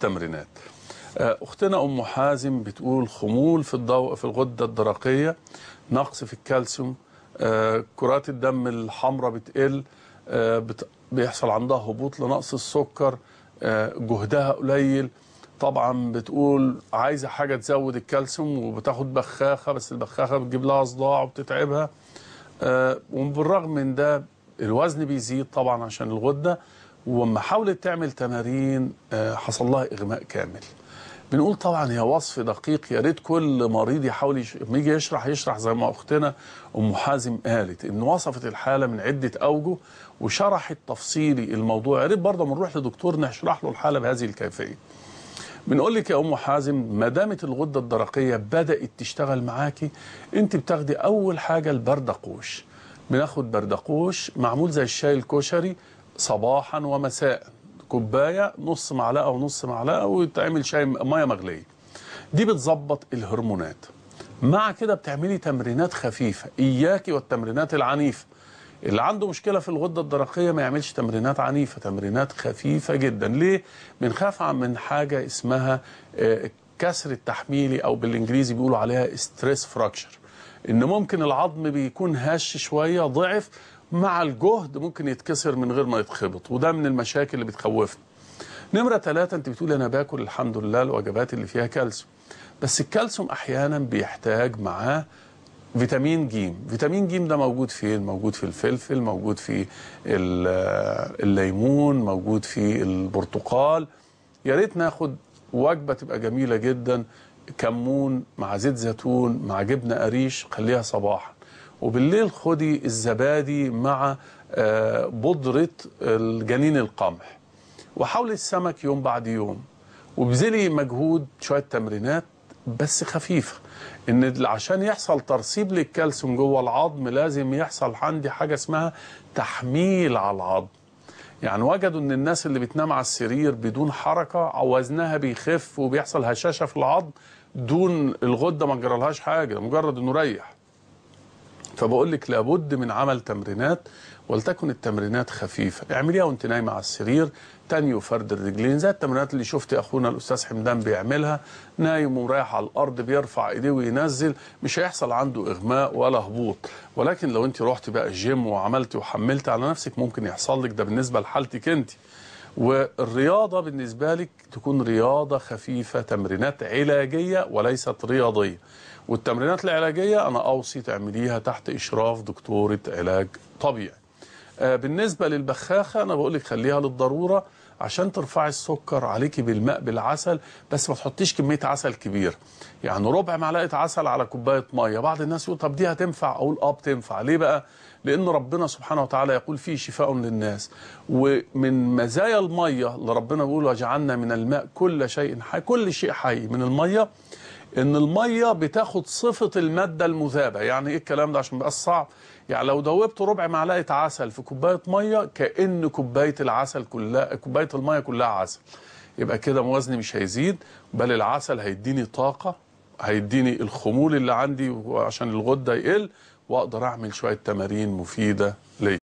تمرينات آه، اختنا ام حازم بتقول خمول في الضوء في الغده الدرقيه نقص في الكالسيوم آه، كرات الدم الحمراء بتقل آه، بيحصل عندها هبوط لنقص السكر جهدها قليل طبعا بتقول عايزه حاجه تزود الكالسيوم وبتاخد بخاخه بس البخاخه بتجيب لها صداع وبتتعبها وبالرغم من ده الوزن بيزيد طبعا عشان الغده وما حاولت تعمل تمارين آه، حصل لها اغماء كامل بنقول طبعا هي وصف دقيق يا ريت كل مريض يحاول يش... يجي يشرح يشرح زي ما اختنا ام حازم قالت ان وصفت الحاله من عده اوجه وشرحت تفصيلي الموضوع يا ريت برضه ما نروح لدكتور نشرح له الحاله بهذه الكيفيه. بنقول لك يا ام حازم ما دامت الغده الدرقيه بدات تشتغل معاكي انت بتاخدي اول حاجه البردقوش. بناخد بردقوش معمول زي الشاي الكشري صباحا ومساء كوبايه نص معلقه ونص معلقه وتعمل شاي ميه مغليه دي بتظبط الهرمونات مع كده بتعملي تمرينات خفيفه اياكي والتمرينات العنيفه اللي عنده مشكله في الغده الدرقيه ما يعملش تمرينات عنيفه تمرينات خفيفه جدا ليه بنخاف من حاجه اسمها آه، كسر التحميلي او بالانجليزي بيقولوا عليها ستريس فراكشر ان ممكن العظم بيكون هش شويه ضعف مع الجهد ممكن يتكسر من غير ما يتخبط وده من المشاكل اللي بتخوفنا نمرة ثلاثة أنت بتقول أنا باكل الحمد لله الوجبات اللي فيها كالسيوم بس الكالسيوم أحيانا بيحتاج معاه فيتامين جيم فيتامين جيم ده موجود فين موجود في الفلفل موجود في الليمون موجود في البرتقال يا ريت ناخد وجبه تبقى جميله جدا كمون مع زيت زيتون مع جبنه قريش خليها صباحا وبالليل خدي الزبادي مع آه، بودرة الجنين القمح وحاولي السمك يوم بعد يوم وبذلي مجهود شوية تمرينات بس خفيفة ان عشان يحصل ترسيب للكالسيوم جوه العظم لازم يحصل عندي حاجة اسمها تحميل على العظم يعني وجدوا ان الناس اللي بتنام على السرير بدون حركة وزنها بيخف وبيحصل هشاشة في العظم دون الغدة ما جرالهاش حاجة مجرد انه ريح فبقول لك لابد من عمل تمرينات ولتكن التمرينات خفيفه اعمليها وانت نايمه على السرير تاني وفرد الرجلين زي التمرينات اللي شفت اخونا الاستاذ حمدان بيعملها نايم ورايح على الارض بيرفع ايديه وينزل مش هيحصل عنده اغماء ولا هبوط ولكن لو انت رحت بقى الجيم وعملتي وحملتي على نفسك ممكن يحصل لك ده بالنسبه لحالتك انت والرياضة بالنسبة لك تكون رياضة خفيفة تمرينات علاجية وليست رياضية والتمرينات العلاجية أنا أوصي تعمليها تحت إشراف دكتورة علاج طبيعي آه، بالنسبة للبخاخة أنا بقول لك خليها للضرورة عشان ترفعي السكر عليكي بالماء بالعسل بس ما تحطيش كميه عسل كبير يعني ربع معلقه عسل على كوبايه ميه بعض الناس يقول طب دي هتنفع اقول اه بتنفع ليه بقى لان ربنا سبحانه وتعالى يقول فيه شفاء للناس ومن مزايا الميه اللي ربنا بيقول وجعلنا من الماء كل شيء حي كل شيء حي من الميه ان الميه بتاخد صفه الماده المذابه يعني ايه الكلام ده عشان بقى صعب يعني لو دوبت ربع معلقه عسل في كوبايه ميه كان كوبايه العسل كلها كوبايه الميه كلها عسل يبقى كده وزني مش هيزيد بل العسل هيديني طاقه هيديني الخمول اللي عندي عشان الغده يقل واقدر اعمل شويه تمارين مفيده ليا